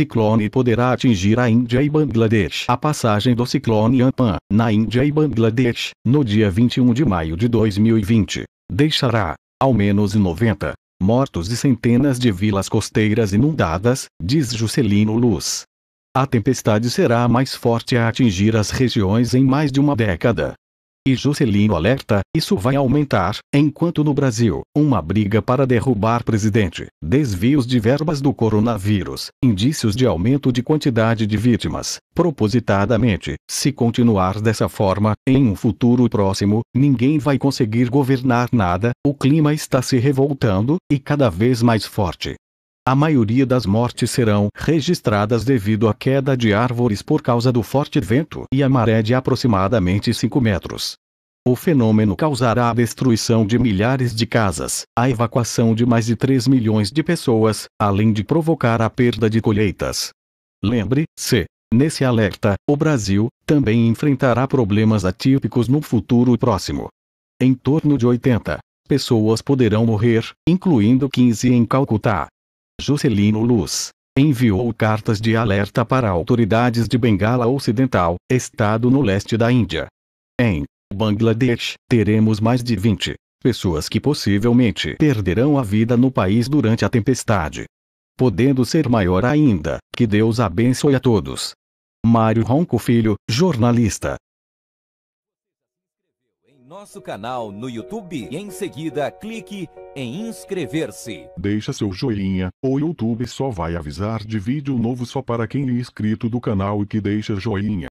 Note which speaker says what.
Speaker 1: ciclone poderá atingir a Índia e Bangladesh. A passagem do ciclone Amphan, na Índia e Bangladesh, no dia 21 de maio de 2020, deixará, ao menos 90, mortos e centenas de vilas costeiras inundadas, diz Juscelino Luz. A tempestade será a mais forte a atingir as regiões em mais de uma década, e Juscelino alerta, isso vai aumentar, enquanto no Brasil, uma briga para derrubar presidente, desvios de verbas do coronavírus, indícios de aumento de quantidade de vítimas, propositadamente, se continuar dessa forma, em um futuro próximo, ninguém vai conseguir governar nada, o clima está se revoltando, e cada vez mais forte. A maioria das mortes serão registradas devido à queda de árvores por causa do forte vento e a maré de aproximadamente 5 metros. O fenômeno causará a destruição de milhares de casas, a evacuação de mais de 3 milhões de pessoas, além de provocar a perda de colheitas. Lembre-se, nesse alerta, o Brasil também enfrentará problemas atípicos no futuro próximo. Em torno de 80 pessoas poderão morrer, incluindo 15 em Calcutá. Juscelino Luz, enviou cartas de alerta para autoridades de Bengala Ocidental, estado no leste da Índia. Em Bangladesh, teremos mais de 20 pessoas que possivelmente perderão a vida no país durante a tempestade. Podendo ser maior ainda, que Deus abençoe a todos. Mário Ronco Filho, jornalista.
Speaker 2: Nosso canal no YouTube e em seguida clique em inscrever-se.
Speaker 3: Deixa seu joinha, o YouTube só vai avisar de vídeo novo só para quem é inscrito do canal e que deixa joinha.